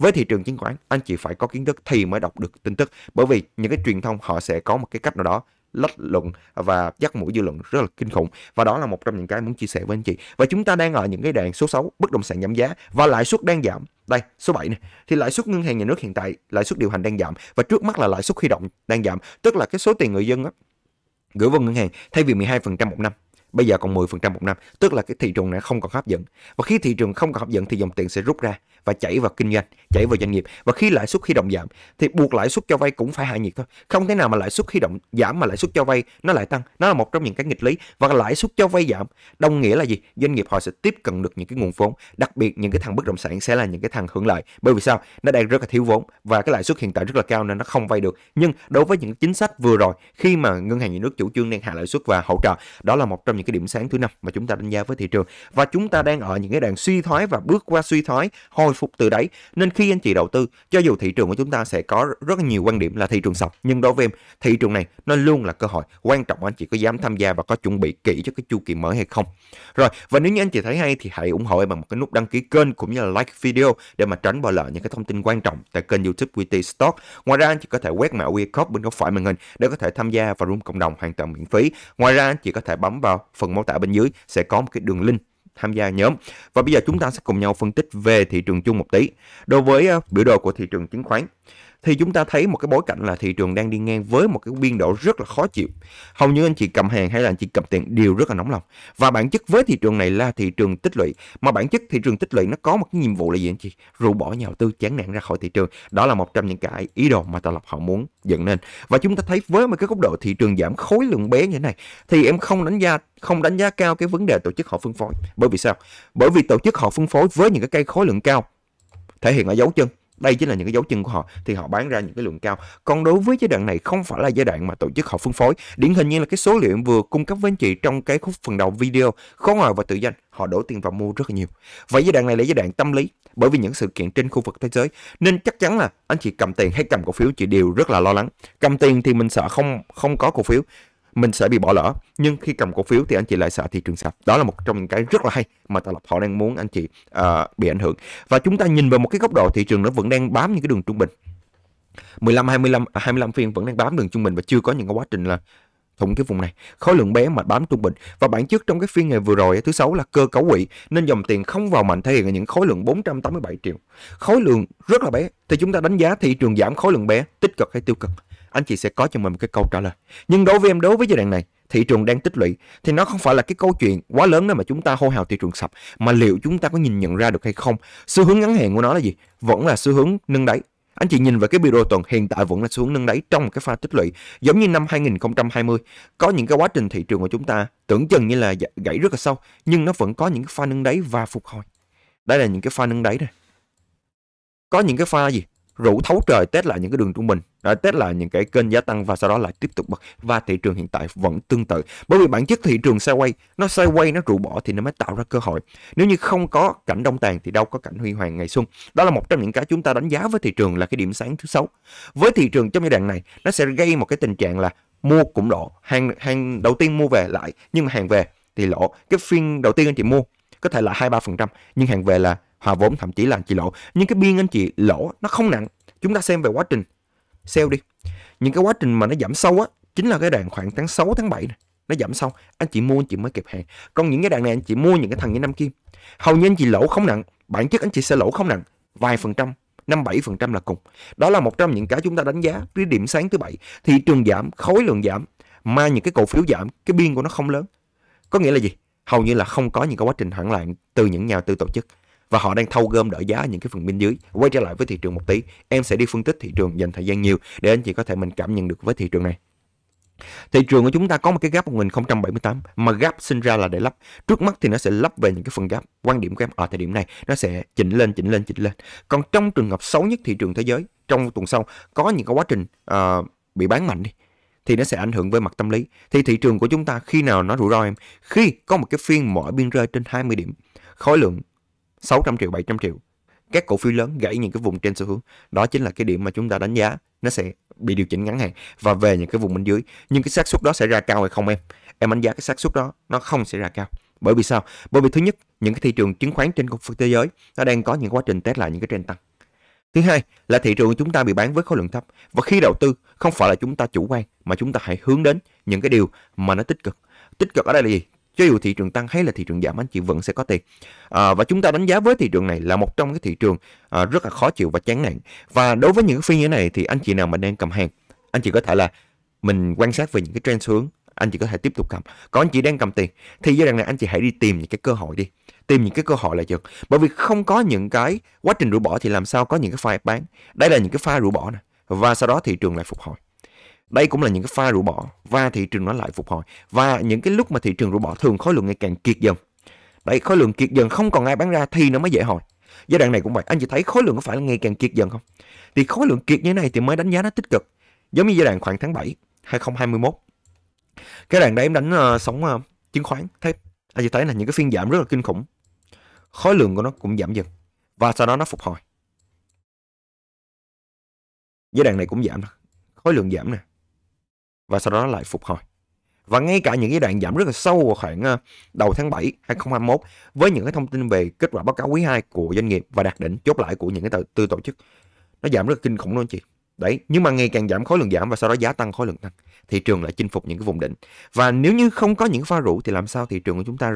[SPEAKER 1] với thị trường chứng khoán, anh chị phải có kiến thức thì mới đọc được tin tức bởi vì những cái truyền thông họ sẽ có một cái cách nào đó lách luận và dắt mũi dư luận rất là kinh khủng và đó là một trong những cái muốn chia sẻ với anh chị và chúng ta đang ở những cái đàn số 6 bất động sản giảm giá và lãi suất đang giảm đây số 7 này thì lãi suất ngân hàng nhà nước hiện tại lãi suất điều hành đang giảm và trước mắt là lãi suất huy động đang giảm tức là cái số tiền người dân á, gửi vào ngân hàng thay vì 12% một năm bây giờ còn 10% một năm, tức là cái thị trường này không còn hấp dẫn. Và khi thị trường không còn hấp dẫn thì dòng tiền sẽ rút ra và chảy vào kinh doanh, chảy vào doanh nghiệp. Và khi lãi suất khi động giảm thì buộc lãi suất cho vay cũng phải hạ nhiệt thôi. Không thể nào mà lãi suất khi động giảm mà lãi suất cho vay nó lại tăng, nó là một trong những cái nghịch lý. Và lãi suất cho vay giảm đồng nghĩa là gì? Doanh nghiệp họ sẽ tiếp cận được những cái nguồn vốn, đặc biệt những cái thằng bất động sản sẽ là những cái thằng hưởng lợi. Bởi vì sao? Nó đang rất là thiếu vốn và cái lãi suất hiện tại rất là cao nên nó không vay được. Nhưng đối với những chính sách vừa rồi khi mà ngân hàng nhà nước chủ trương đang hạ lãi suất và hỗ trợ, đó là một trong những những cái điểm sáng thứ năm mà chúng ta đánh giá với thị trường và chúng ta đang ở những cái đoạn suy thoái và bước qua suy thoái hồi phục từ đấy nên khi anh chị đầu tư cho dù thị trường của chúng ta sẽ có rất nhiều quan điểm là thị trường sập nhưng đối với em thị trường này nó luôn là cơ hội quan trọng anh chị có dám tham gia và có chuẩn bị kỹ cho cái chu kỳ mới hay không rồi và nếu như anh chị thấy hay thì hãy ủng hộ em bằng một cái nút đăng ký kênh cũng như là like video để mà tránh bỏ lỡ những cái thông tin quan trọng tại kênh youtube QT Stock ngoài ra anh chị có thể quét mã QR code bên góc phải màn hình để có thể tham gia vào room cộng đồng hoàn toàn miễn phí ngoài ra anh chị có thể bấm vào phần mô tả bên dưới sẽ có một cái đường link tham gia nhóm. Và bây giờ chúng ta sẽ cùng nhau phân tích về thị trường chung một tí. Đối với ờ, biểu đồ của thị trường chứng khoán thì chúng ta thấy một cái bối cảnh là thị trường đang đi ngang với một cái biên độ rất là khó chịu hầu như anh chị cầm hàng hay là anh chị cầm tiền đều rất là nóng lòng và bản chất với thị trường này là thị trường tích lũy mà bản chất thị trường tích lũy nó có một cái nhiệm vụ là gì anh chị rủ bỏ nhà đầu tư chán nản ra khỏi thị trường đó là một trong những cái ý đồ mà tạo lập họ muốn dựng nên và chúng ta thấy với một cái góc độ thị trường giảm khối lượng bé như thế này thì em không đánh giá không đánh giá cao cái vấn đề tổ chức họ phân phối bởi vì sao bởi vì tổ chức họ phân phối với những cái cây khối lượng cao thể hiện ở dấu chân đây chính là những cái dấu chân của họ thì họ bán ra những cái lượng cao còn đối với giai đoạn này không phải là giai đoạn mà tổ chức họ phân phối điển hình như là cái số liệu vừa cung cấp với anh chị trong cái khúc phần đầu video khó ngờ và tự danh họ đổ tiền vào mua rất là nhiều vậy giai đoạn này là giai đoạn tâm lý bởi vì những sự kiện trên khu vực thế giới nên chắc chắn là anh chị cầm tiền hay cầm cổ phiếu chị đều rất là lo lắng cầm tiền thì mình sợ không không có cổ phiếu mình sẽ bị bỏ lỡ nhưng khi cầm cổ phiếu thì anh chị lại sợ thị trường sập đó là một trong những cái rất là hay mà tạo lập họ đang muốn anh chị uh, bị ảnh hưởng và chúng ta nhìn vào một cái góc độ thị trường nó vẫn đang bám những cái đường trung bình 15 25 25 phiên vẫn đang bám đường trung bình và chưa có những cái quá trình là thủng cái vùng này khối lượng bé mà bám trung bình và bản chất trong cái phiên ngày vừa rồi thứ sáu là cơ cấu quỹ nên dòng tiền không vào mạnh thể hiện ở những khối lượng 487 triệu khối lượng rất là bé thì chúng ta đánh giá thị trường giảm khối lượng bé tích cực hay tiêu cực anh chị sẽ có cho mình một cái câu trả lời. Nhưng đối với em đối với giai đoạn này, thị trường đang tích lũy thì nó không phải là cái câu chuyện quá lớn đó mà chúng ta hô hào thị trường sập mà liệu chúng ta có nhìn nhận ra được hay không. Xu hướng ngắn hạn của nó là gì? Vẫn là xu hướng nâng đáy. Anh chị nhìn vào cái biểu đồ tuần hiện tại vẫn là xu hướng nâng đáy trong một cái pha tích lũy giống như năm 2020 có những cái quá trình thị trường của chúng ta tưởng chừng như là gãy rất là sâu nhưng nó vẫn có những cái pha nâng đáy và phục hồi. Đây là những cái pha nâng đáy này. Có những cái pha gì? rủ thấu trời test lại những cái đường trung bình đã test lại những cái kênh giá tăng và sau đó lại tiếp tục bật và thị trường hiện tại vẫn tương tự bởi vì bản chất thị trường xe quay nó xoay quay nó rủ bỏ thì nó mới tạo ra cơ hội nếu như không có cảnh đông tàn thì đâu có cảnh huy hoàng ngày xuân đó là một trong những cái chúng ta đánh giá với thị trường là cái điểm sáng thứ sáu với thị trường trong giai đoạn này nó sẽ gây một cái tình trạng là mua cũng lỗ hàng hàng đầu tiên mua về lại nhưng mà hàng về thì lỗ cái phiên đầu tiên anh chị mua có thể là hai ba phần trăm nhưng hàng về là hòa vốn thậm chí là anh chị lỗ nhưng cái biên anh chị lỗ nó không nặng chúng ta xem về quá trình sell đi những cái quá trình mà nó giảm sâu á chính là cái đoạn khoảng tháng 6 tháng 7 này nó giảm sâu anh chị mua anh chị mới kịp hàng còn những cái đoạn này anh chị mua những cái thằng như năm kim hầu như anh chị lỗ không nặng bản chất anh chị sẽ lỗ không nặng vài phần trăm năm bảy phần trăm là cùng đó là một trong những cái chúng ta đánh giá cái điểm sáng thứ bảy thị trường giảm khối lượng giảm mà những cái cổ phiếu giảm cái biên của nó không lớn có nghĩa là gì hầu như là không có những cái quá trình hoãn lại từ những nhà tư tổ chức và họ đang thâu gom đỡ giá những cái phần bên dưới quay trở lại với thị trường một tí em sẽ đi phân tích thị trường dành thời gian nhiều để anh chị có thể mình cảm nhận được với thị trường này Thị trường của chúng ta có một cái gap 1078 mà gap sinh ra là để lắp. Trước mắt thì nó sẽ lắp về những cái phần gap. Quan điểm của em ở thời điểm này nó sẽ chỉnh lên, chỉnh lên, chỉnh lên. Còn trong trường hợp xấu nhất thị trường thế giới trong tuần sau có những cái quá trình uh, bị bán mạnh đi thì nó sẽ ảnh hưởng với mặt tâm lý. Thì thị trường của chúng ta khi nào nó rủi ro em? Khi có một cái phiên mở biên rơi trên 20 điểm, khối lượng 600 triệu, 700 triệu. Các cổ phiếu lớn gãy những cái vùng trên xu hướng. Đó chính là cái điểm mà chúng ta đánh giá nó sẽ bị điều chỉnh ngắn hạn và về những cái vùng bên dưới. Nhưng cái xác suất đó sẽ ra cao hay không em? Em đánh giá cái xác suất đó nó không sẽ ra cao. Bởi vì sao? Bởi vì thứ nhất, những cái thị trường chứng khoán trên thế giới nó đang có những quá trình test lại những cái trend tăng. Thứ hai là thị trường chúng ta bị bán với khối lượng thấp và khi đầu tư không phải là chúng ta chủ quan mà chúng ta hãy hướng đến những cái điều mà nó tích cực. Tích cực ở đây là gì? cho dù thị trường tăng hay là thị trường giảm anh chị vẫn sẽ có tiền à, và chúng ta đánh giá với thị trường này là một trong cái thị trường à, rất là khó chịu và chán nản và đối với những phiên như thế này thì anh chị nào mà đang cầm hàng anh chị có thể là mình quan sát về những cái trend hướng anh chị có thể tiếp tục cầm còn anh chị đang cầm tiền thì giai đoạn này anh chị hãy đi tìm những cái cơ hội đi tìm những cái cơ hội là được bởi vì không có những cái quá trình rũ bỏ thì làm sao có những cái pha bán đây là những cái pha rũ bỏ này và sau đó thị trường lại phục hồi đây cũng là những cái pha rũ bỏ và thị trường nó lại phục hồi và những cái lúc mà thị trường rũ bỏ thường khối lượng ngày càng kiệt dần đấy khối lượng kiệt dần không còn ai bán ra thì nó mới dễ hồi giai đoạn này cũng vậy anh chị thấy khối lượng có phải là ngày càng kiệt dần không thì khối lượng kiệt như thế này thì mới đánh giá nó tích cực giống như giai đoạn khoảng tháng 7 2021 cái đoạn đấy em đánh uh, sóng uh, chứng khoán thép anh chị thấy là những cái phiên giảm rất là kinh khủng khối lượng của nó cũng giảm dần và sau đó nó phục hồi giai đoạn này cũng giảm khối lượng giảm nè và sau đó lại phục hồi. Và ngay cả những cái đoạn giảm rất là sâu vào khoảng ờ, đầu tháng 7 2021 với những cái thông tin về kết quả báo cáo quý 2 của doanh nghiệp và đạt đỉnh chốt lại của những cái tư, tổ chức nó giảm rất là kinh khủng luôn chị. Đấy, nhưng mà ngày càng giảm khối lượng giảm và sau đó giá tăng khối lượng tăng. Thị trường lại chinh phục những cái vùng đỉnh. Và nếu như không có những pha rượu thì làm sao thị trường của chúng ta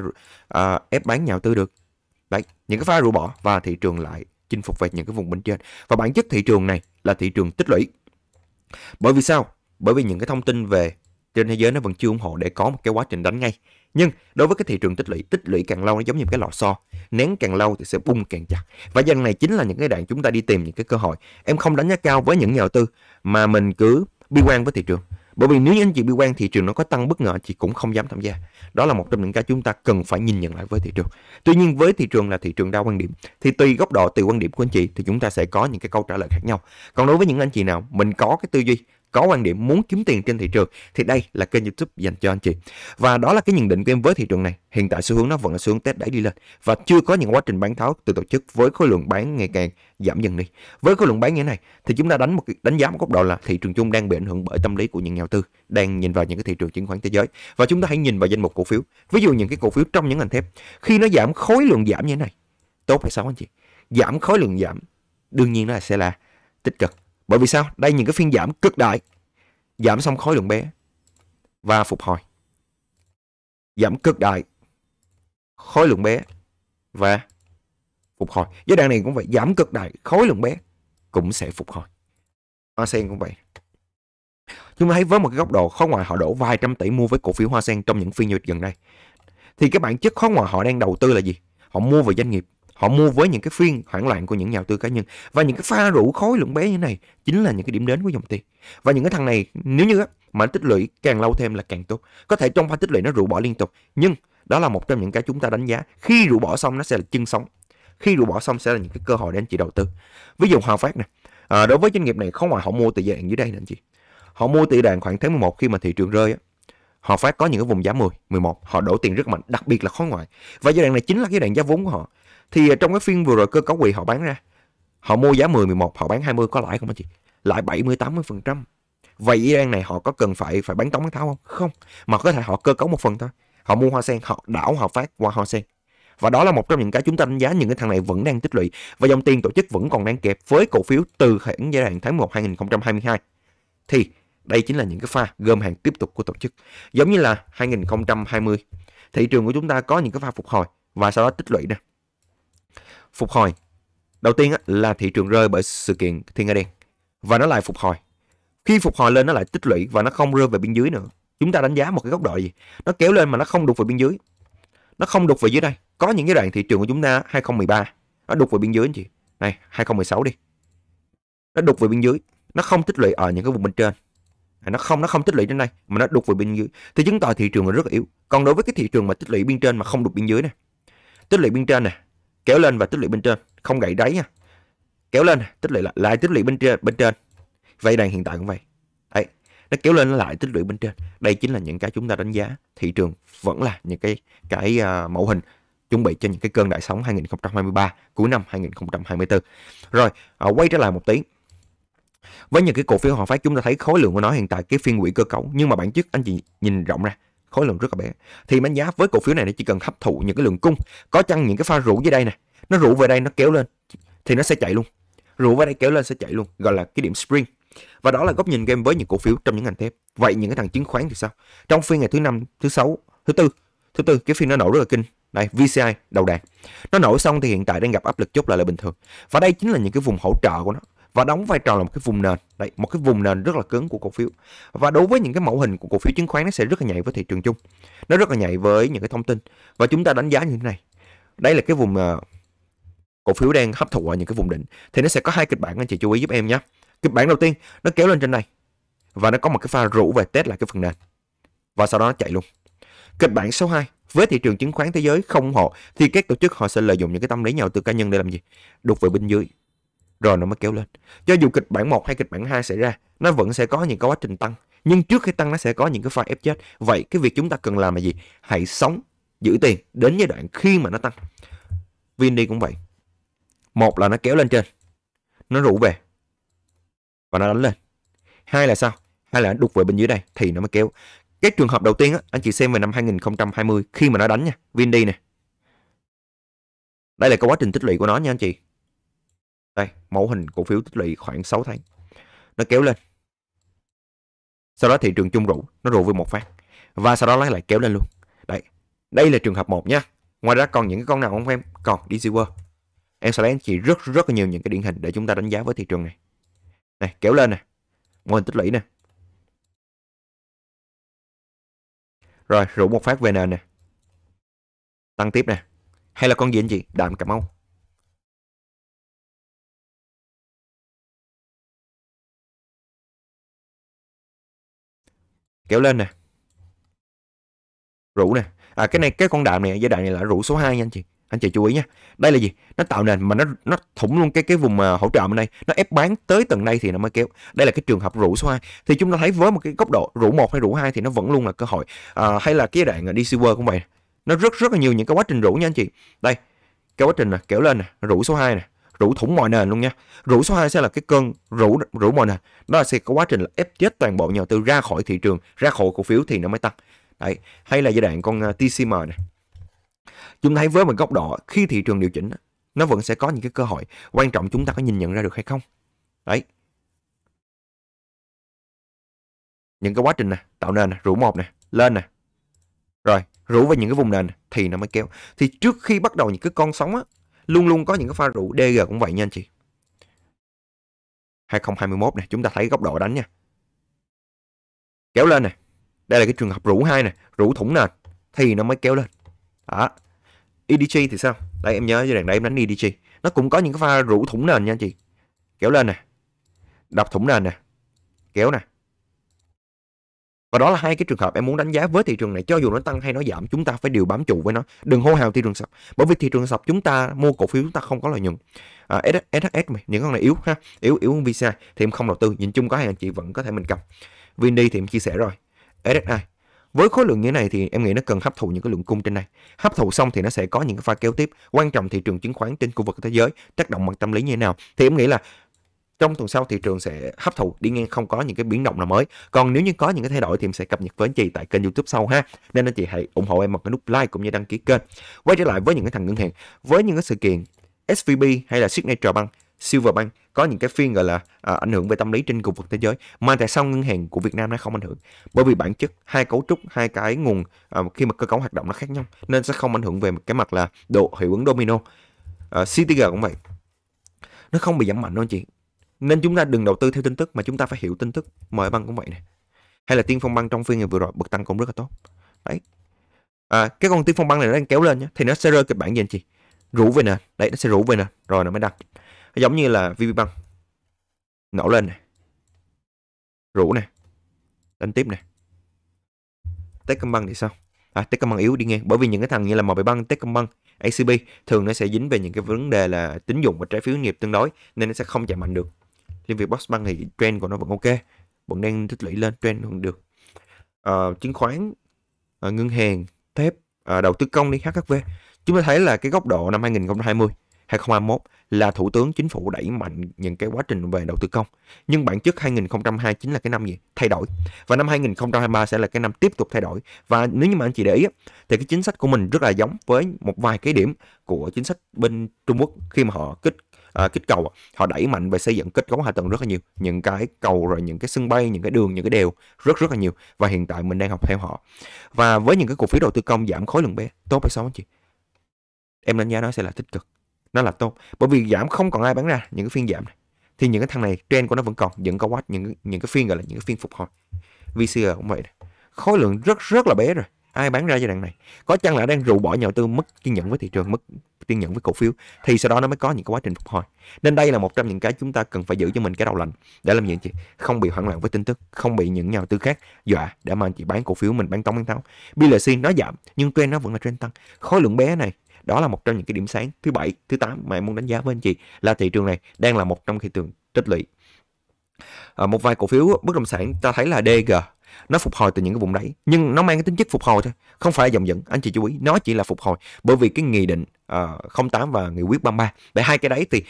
[SPEAKER 1] à, ép bán nhà tư được? Đấy, những cái pha rượu bỏ và thị trường lại chinh phục về những cái vùng bên trên. Và bản chất thị trường này là thị trường tích lũy. Bởi vì sao? bởi vì những cái thông tin về trên thế giới nó vẫn chưa ủng hộ để có một cái quá trình đánh ngay. Nhưng đối với cái thị trường tích lũy, tích lũy càng lâu nó giống như một cái lò xo, nén càng lâu thì sẽ bung càng chặt. Và dần này chính là những cái đoạn chúng ta đi tìm những cái cơ hội. Em không đánh giá cao với những nhà đầu tư mà mình cứ bi quan với thị trường. Bởi vì nếu như anh chị bi quan thị trường nó có tăng bất ngờ chị cũng không dám tham gia. Đó là một trong những cái chúng ta cần phải nhìn nhận lại với thị trường. Tuy nhiên với thị trường là thị trường đa quan điểm thì tùy góc độ tùy quan điểm của anh chị thì chúng ta sẽ có những cái câu trả lời khác nhau. Còn đối với những anh chị nào mình có cái tư duy có quan điểm muốn kiếm tiền trên thị trường thì đây là kênh YouTube dành cho anh chị. Và đó là cái nhận định của em với thị trường này. Hiện tại xu hướng nó vẫn là xu hướng test đẩy đi lên và chưa có những quá trình bán tháo từ tổ chức với khối lượng bán ngày càng giảm dần đi. Với khối lượng bán như thế này thì chúng ta đánh một đánh giá một góc độ là thị trường chung đang bị ảnh hưởng bởi tâm lý của những nhà đầu tư đang nhìn vào những cái thị trường chứng khoán thế giới và chúng ta hãy nhìn vào danh mục cổ phiếu. Ví dụ những cái cổ phiếu trong những ngành thép khi nó giảm khối lượng giảm như thế này tốt hay xấu anh chị? Giảm khối lượng giảm đương nhiên nó sẽ là tích cực bởi vì sao? Đây những cái phiên giảm cực đại. Giảm xong khối lượng bé và phục hồi. Giảm cực đại. Khối lượng bé và phục hồi. giai đoạn này cũng vậy, giảm cực đại, khối lượng bé cũng sẽ phục hồi. Hoa sen cũng vậy. Chúng ta thấy với một cái góc độ khó ngoài họ đổ vài trăm tỷ mua với cổ phiếu hoa sen trong những phiên giao dịch gần đây. Thì cái bản chất khó ngoài họ đang đầu tư là gì? Họ mua vào doanh nghiệp Họ mua với những cái phiên hoảng loạn của những nhà đầu tư cá nhân và những cái pha rượu khối lượng bé như này chính là những cái điểm đến của dòng tiền. Và những cái thằng này nếu như á, mà tích lũy càng lâu thêm là càng tốt. Có thể trong pha tích lũy nó rượu bỏ liên tục nhưng đó là một trong những cái chúng ta đánh giá khi rượu bỏ xong nó sẽ là chân sống khi rượu bỏ xong sẽ là những cái cơ hội để anh chị đầu tư ví dụ Hòa Phát nè à, đối với doanh nghiệp này không ngoài họ mua tỷ đoạn dưới đây nè anh chị họ mua tỷ đoạn khoảng tháng 11 khi mà thị trường rơi á họ phát có những cái vùng giá 10, 11 họ đổ tiền rất mạnh đặc biệt là khối ngoại và giai đoạn này chính là cái đoạn giá vốn của họ thì à, trong cái phiên vừa rồi cơ cấu quỹ họ bán ra. Họ mua giá 10 11, họ bán 20 có lãi không anh chị? Lại 70 80%. Vậy Iran này họ có cần phải phải bán tống bán tháo không? Không, mà có thể họ cơ cấu một phần thôi. Họ mua hoa sen, họ đảo họ phát qua hoa sen. Và đó là một trong những cái chúng ta đánh giá những cái thằng này vẫn đang tích lũy và dòng tiền tổ chức vẫn còn đang kẹp với cổ phiếu từ khoảng giai đoạn tháng 1 2022. Thì đây chính là những cái pha gom hàng tiếp tục của tổ chức. Giống như là 2020, thị trường của chúng ta có những cái pha phục hồi và sau đó tích lũy nè phục hồi. Đầu tiên là thị trường rơi bởi sự kiện thiên nga đen và nó lại phục hồi. Khi phục hồi lên nó lại tích lũy và nó không rơi về biên dưới nữa. Chúng ta đánh giá một cái góc độ gì? Nó kéo lên mà nó không đục về biên dưới. Nó không đục về dưới đây. Có những cái đoạn thị trường của chúng ta 2013 nó đục về biên dưới anh chị. Này, 2016 đi. Nó đục về biên dưới, nó không tích lũy ở những cái vùng bên trên à, nó không nó không tích lũy trên đây mà nó đục về biên dưới thì chứng tỏ thị trường là rất là yếu còn đối với cái thị trường mà tích lũy biên trên mà không đục biên dưới này tích lũy biên trên này kéo lên và tích lũy bên trên không gãy đáy nha kéo lên tích lũy lại, lại tích lũy bên trên bên trên vậy đàn hiện tại cũng vậy đấy nó kéo lên nó lại tích lũy bên trên đây chính là những cái chúng ta đánh giá thị trường vẫn là những cái cái uh, mẫu hình chuẩn bị cho những cái cơn đại sóng 2023 cuối năm 2024 rồi uh, quay trở lại một tí với những cái cổ phiếu họ phát chúng ta thấy khối lượng của nó hiện tại cái phiên quỹ cơ cấu nhưng mà bản chất anh chị nhìn rộng ra khối lượng rất là bé thì đánh giá với cổ phiếu này nó chỉ cần hấp thụ những cái lượng cung có chăng những cái pha rũ dưới đây nè nó rũ về đây nó kéo lên thì nó sẽ chạy luôn rũ về đây kéo lên sẽ chạy luôn gọi là cái điểm spring và đó là góc nhìn game với những cổ phiếu trong những ngành thép vậy những cái thằng chứng khoán thì sao trong phiên ngày thứ năm thứ sáu thứ tư thứ tư cái phiên nó nổ rất là kinh đây VCI đầu đàn nó nổi xong thì hiện tại đang gặp áp lực chốt lại là bình thường và đây chính là những cái vùng hỗ trợ của nó và đóng vai trò là một cái vùng nền đấy một cái vùng nền rất là cứng của cổ phiếu và đối với những cái mẫu hình của cổ phiếu chứng khoán nó sẽ rất là nhạy với thị trường chung nó rất là nhạy với những cái thông tin và chúng ta đánh giá như thế này đây là cái vùng uh, cổ phiếu đang hấp thụ ở những cái vùng đỉnh thì nó sẽ có hai kịch bản anh chị chú ý giúp em nhé kịch bản đầu tiên nó kéo lên trên này và nó có một cái pha rũ về test lại cái phần nền và sau đó nó chạy luôn kịch bản số 2 với thị trường chứng khoán thế giới không hộ thì các tổ chức họ sẽ lợi dụng những cái tâm lý nhà đầu tư cá nhân để làm gì đục về bên dưới rồi nó mới kéo lên. Cho dù kịch bản 1 hay kịch bản 2 xảy ra, nó vẫn sẽ có những cái quá trình tăng. Nhưng trước khi tăng nó sẽ có những cái pha ép chết. Vậy cái việc chúng ta cần làm là gì? Hãy sống, giữ tiền đến giai đoạn khi mà nó tăng. Vindy cũng vậy. Một là nó kéo lên trên, nó rủ về và nó đánh lên. Hai là sao? Hai là nó đục về bên dưới đây thì nó mới kéo. Cái trường hợp đầu tiên á, anh chị xem về năm 2020 khi mà nó đánh nha, Vindy nè. Đây là cái quá trình tích lũy của nó nha anh chị. Đây, mẫu hình cổ phiếu tích lũy khoảng 6 tháng. Nó kéo lên. Sau đó thị trường chung rủ, nó rủ với một phát. Và sau đó nó lại kéo lên luôn. Đây, đây là trường hợp 1 nha. Ngoài ra còn những cái con nào không em? Còn DC World. Em sẽ lấy anh chị rất rất nhiều những cái điển hình để chúng ta đánh giá với thị trường này. Này, kéo lên nè. Mô hình tích lũy nè. Rồi, rủ một phát về nền nè. Tăng tiếp nè. Hay là con gì anh chị? Đạm Cà Mau. Kéo lên nè. Rủ nè. À cái này cái con đạm này, dây đạm này là rủ số 2 nha anh chị. Anh chị chú ý nha. Đây là gì? Nó tạo nền mà nó nó thủng luôn cái cái vùng à, hỗ trợ bên đây, nó ép bán tới tầng đây thì nó mới kéo. Đây là cái trường hợp rủ số 2. Thì chúng ta thấy với một cái góc độ rủ 1 hay rủ 2 thì nó vẫn luôn là cơ hội. À, hay là cái đoạn à, đi silver cũng vậy. Nó rất rất là nhiều những cái quá trình rủ nha anh chị. Đây. Cái quá trình nè, kéo lên nè, rủ số 2 nè rủ thủng mọi nền luôn nha rủ số 2 sẽ là cái cơn rủ rủ mọi nền đó là sẽ có quá trình là ép chết toàn bộ nhà đầu tư ra khỏi thị trường ra khỏi cổ phiếu thì nó mới tăng đấy hay là giai đoạn con à, TCM này chúng thấy với một góc độ khi thị trường điều chỉnh nó vẫn sẽ có những cái cơ hội quan trọng chúng ta có nhìn nhận ra được hay không đấy những cái quá trình này tạo nền này, rủ một này lên này rồi rủ vào những cái vùng nền này, thì nó mới kéo thì trước khi bắt đầu những cái con sóng á luôn luôn có những cái pha rượu DG cũng vậy nha anh chị 2021 này chúng ta thấy góc độ đánh nha kéo lên nè đây là cái trường hợp rũ hai nè rũ thủng nền thì nó mới kéo lên đó EDG thì sao đây em nhớ giai đoạn đây em đánh EDG nó cũng có những cái pha rũ thủng nền nha anh chị kéo lên nè đập thủng nền nè kéo nè và đó là hai cái trường hợp em muốn đánh giá với thị trường này cho dù nó tăng hay nó giảm chúng ta phải đều bám trụ với nó đừng hô hào thị trường sập bởi vì thị trường sập chúng ta mua cổ phiếu chúng ta không có lợi nhuận à, SHS những con này yếu ha yếu yếu Visa thì em không đầu tư nhìn chung có hai anh chị vẫn có thể mình cầm Vindi thì em chia sẻ rồi SSI với khối lượng như thế này thì em nghĩ nó cần hấp thụ những cái lượng cung trên này hấp thụ xong thì nó sẽ có những cái pha kéo tiếp quan trọng thị trường chứng khoán trên khu vực thế giới tác động bằng tâm lý như thế nào thì em nghĩ là trong tuần sau thị trường sẽ hấp thụ đi ngang không có những cái biến động nào mới còn nếu như có những cái thay đổi thì em sẽ cập nhật với anh chị tại kênh youtube sau ha nên anh chị hãy ủng hộ em một cái nút like cũng như đăng ký kênh quay trở lại với những cái thằng ngân hàng với những cái sự kiện svb hay là signature bank Silverbank có những cái phiên gọi là à, ảnh hưởng về tâm lý trên khu vực thế giới mà tại sao ngân hàng của Việt Nam nó không ảnh hưởng bởi vì bản chất hai cấu trúc hai cái nguồn à, khi mà cơ cấu hoạt động nó khác nhau nên sẽ không ảnh hưởng về cái mặt là độ hiệu ứng domino à, CTG cũng vậy nó không bị giảm mạnh đâu chị nên chúng ta đừng đầu tư theo tin tức mà chúng ta phải hiểu tin tức mời băng cũng vậy này hay là tiên phong băng trong phiên ngày vừa rồi bật tăng cũng rất là tốt đấy à, cái con tiên phong băng này nó đang kéo lên nhá thì nó sẽ rơi kịch bản gì anh chị rủ về nè đấy nó sẽ rủ về nè rồi nó mới đặt. giống như là vb băng nổ lên này rủ nè đánh tiếp nè Techcombank thì sao à, Techcombank yếu đi nghe bởi vì những cái thằng như là MB Bank, Techcombank, ACB thường nó sẽ dính về những cái vấn đề là tín dụng và trái phiếu nghiệp tương đối nên nó sẽ không chạy mạnh được Liên Việt Box Bank thì trend của nó vẫn ok vẫn đang tích lũy lên trend vẫn được uh, chứng khoán uh, ngân hàng thép uh, đầu tư công đi HKV chúng ta thấy là cái góc độ năm 2020 2021 là thủ tướng chính phủ đẩy mạnh những cái quá trình về đầu tư công nhưng bản chất 2029 là cái năm gì thay đổi và năm 2023 sẽ là cái năm tiếp tục thay đổi và nếu như mà anh chị để ý thì cái chính sách của mình rất là giống với một vài cái điểm của chính sách bên Trung Quốc khi mà họ kích à, kích cầu họ đẩy mạnh về xây dựng kết cấu hạ tầng rất là nhiều những cái cầu rồi những cái sân bay những cái đường những cái đèo rất rất là nhiều và hiện tại mình đang học theo họ và với những cái cổ phiếu đầu tư công giảm khối lượng bé tốt hay xấu anh chị em đánh giá nó sẽ là tích cực nó là tốt bởi vì giảm không còn ai bán ra những cái phiên giảm này thì những cái thằng này trend của nó vẫn còn vẫn có quá những những cái phiên gọi là những cái phiên phục hồi VCR cũng vậy khối lượng rất rất là bé rồi ai bán ra giai đoạn này có chăng là đang rủ bỏ nhà đầu tư mất kiên nhẫn với thị trường mất kiên nhẫn với cổ phiếu thì sau đó nó mới có những cái quá trình phục hồi nên đây là một trong những cái chúng ta cần phải giữ cho mình cái đầu lạnh để làm gì không bị hoảng loạn với tin tức không bị những nhà đầu tư khác dọa để mà anh chị bán cổ phiếu mình bán tống bán tháo BLC nó giảm nhưng trend nó vẫn là trend tăng khối lượng bé này đó là một trong những cái điểm sáng thứ bảy thứ tám mà em muốn đánh giá với anh chị là thị trường này đang là một trong thị trường tích lũy à, một vài cổ phiếu bất động sản ta thấy là DG nó phục hồi từ những cái vùng đáy nhưng nó mang cái tính chất phục hồi thôi không phải là dòng dẫn anh chị chú ý nó chỉ là phục hồi bởi vì cái nghị định uh, ờ, 08 và nghị quyết 33 để hai cái đấy thì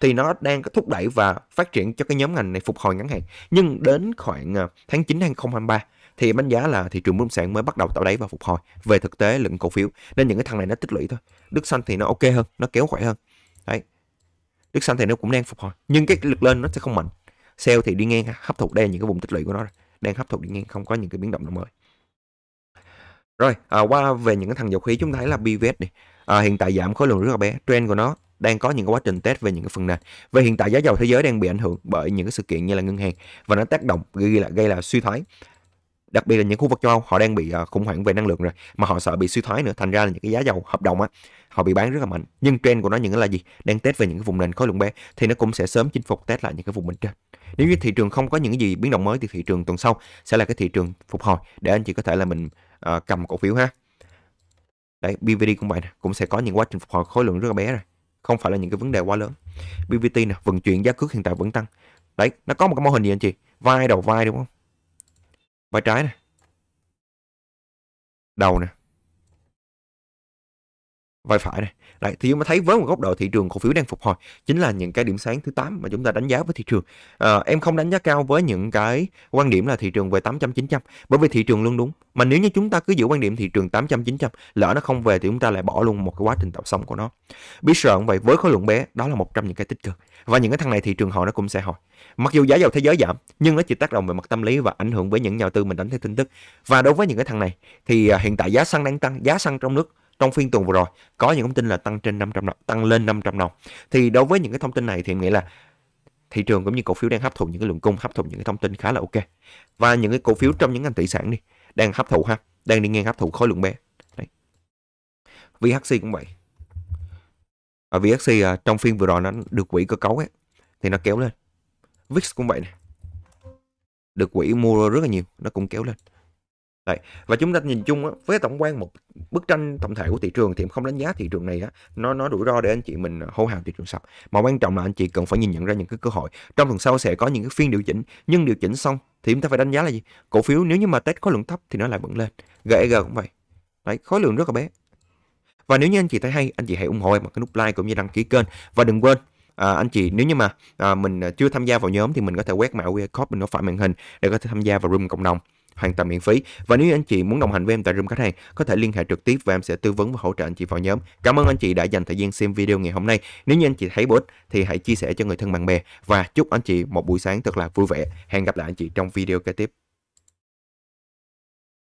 [SPEAKER 1] thì nó đang thúc đẩy và phát triển cho cái nhóm ngành này phục hồi ngắn hạn nhưng đến khoảng ờ, tháng 9 2023 thì đánh giá là thị trường bất động sản mới bắt đầu tạo đáy và phục hồi về thực tế lượng cổ phiếu nên những cái thằng này nó tích lũy thôi đức xanh thì nó ok hơn nó kéo khỏe hơn đấy đức xanh thì nó cũng đang phục hồi nhưng cái lực lên nó sẽ không mạnh sale thì đi ngang hấp thụ đây những cái vùng tích lũy của nó rồi đang hấp thụ đi ngang không có những cái biến động nào mới rồi à, qua về những cái thằng dầu khí chúng ta thấy là BVS này à, hiện tại giảm khối lượng rất là bé trend của nó đang có những cái quá trình test về những cái phần nền và hiện tại giá dầu thế giới đang bị ảnh hưởng bởi những cái sự kiện như là ngân hàng và nó tác động gây là gây là suy thoái đặc biệt là những khu vực châu Âu họ đang bị à, khủng hoảng về năng lượng rồi mà họ sợ bị suy thoái nữa thành ra là những cái giá dầu hợp đồng á họ bị bán rất là mạnh nhưng trend của nó những cái là gì đang test về những cái vùng nền khối lượng bé thì nó cũng sẽ sớm chinh phục test lại những cái vùng bên trên nếu như thị trường không có những cái gì biến động mới thì thị trường tuần sau sẽ là cái thị trường phục hồi để anh chị có thể là mình uh, cầm cổ phiếu ha đấy BVD cũng vậy nè cũng sẽ có những quá trình phục hồi khối lượng rất là bé rồi không phải là những cái vấn đề quá lớn BVT nè vận chuyển giá cước hiện tại vẫn tăng đấy nó có một cái mô hình gì anh chị vai đầu vai đúng không vai trái này đầu này vai phải này. Đấy, thì chúng ta thấy với một góc độ thị trường cổ phiếu đang phục hồi chính là những cái điểm sáng thứ 8 mà chúng ta đánh giá với thị trường. À, em không đánh giá cao với những cái quan điểm là thị trường về 800 900 bởi vì thị trường luôn đúng. Mà nếu như chúng ta cứ giữ quan điểm thị trường 800 900 lỡ nó không về thì chúng ta lại bỏ luôn một cái quá trình tạo sóng của nó. Biết sợ vậy với khối lượng bé đó là một trong những cái tích cực. Và những cái thằng này thị trường họ nó cũng sẽ hồi. Mặc dù giá dầu thế giới giảm nhưng nó chỉ tác động về mặt tâm lý và ảnh hưởng với những nhà đầu tư mình đánh theo tin tức. Và đối với những cái thằng này thì à, hiện tại giá xăng đang tăng, giá xăng trong nước trong phiên tuần vừa rồi có những thông tin là tăng trên 500 đồng, tăng lên 500 đồng. Thì đối với những cái thông tin này thì em nghĩ là thị trường cũng như cổ phiếu đang hấp thụ những cái lượng cung, hấp thụ những cái thông tin khá là ok. Và những cái cổ phiếu trong những ngành thủy sản đi đang hấp thụ ha, đang đi ngang hấp thụ khối lượng bé. Đây. VHC cũng vậy. Ở VHC à, trong phiên vừa rồi nó được quỹ cơ cấu ấy thì nó kéo lên. VIX cũng vậy này Được quỹ mua rất là nhiều, nó cũng kéo lên. Đấy. Và chúng ta nhìn chung á, với tổng quan một bức tranh tổng thể của thị trường thì em không đánh giá thị trường này á, nó nó rủi ro để anh chị mình hô hào thị trường sập. Mà quan trọng là anh chị cần phải nhìn nhận ra những cái cơ hội. Trong tuần sau sẽ có những cái phiên điều chỉnh, nhưng điều chỉnh xong thì chúng ta phải đánh giá là gì? Cổ phiếu nếu như mà test khối lượng thấp thì nó lại vẫn lên. GEG cũng vậy. Đấy, khối lượng rất là bé. Và nếu như anh chị thấy hay, anh chị hãy ủng hộ em bằng cái nút like cũng như đăng ký kênh và đừng quên à, anh chị nếu như mà à, mình chưa tham gia vào nhóm thì mình có thể quét mã QR code mình ở phải màn hình để có thể tham gia vào room cộng đồng hoàn toàn miễn phí. Và nếu anh chị muốn đồng hành với em tại room khách hàng, có thể liên hệ trực tiếp và em sẽ tư vấn và hỗ trợ anh chị vào nhóm. Cảm ơn anh chị đã dành thời gian xem video ngày hôm nay. Nếu như anh chị thấy bổ ích thì hãy chia sẻ cho người thân bạn bè và chúc anh chị một buổi sáng thật là vui vẻ. Hẹn gặp lại anh chị trong video kế tiếp.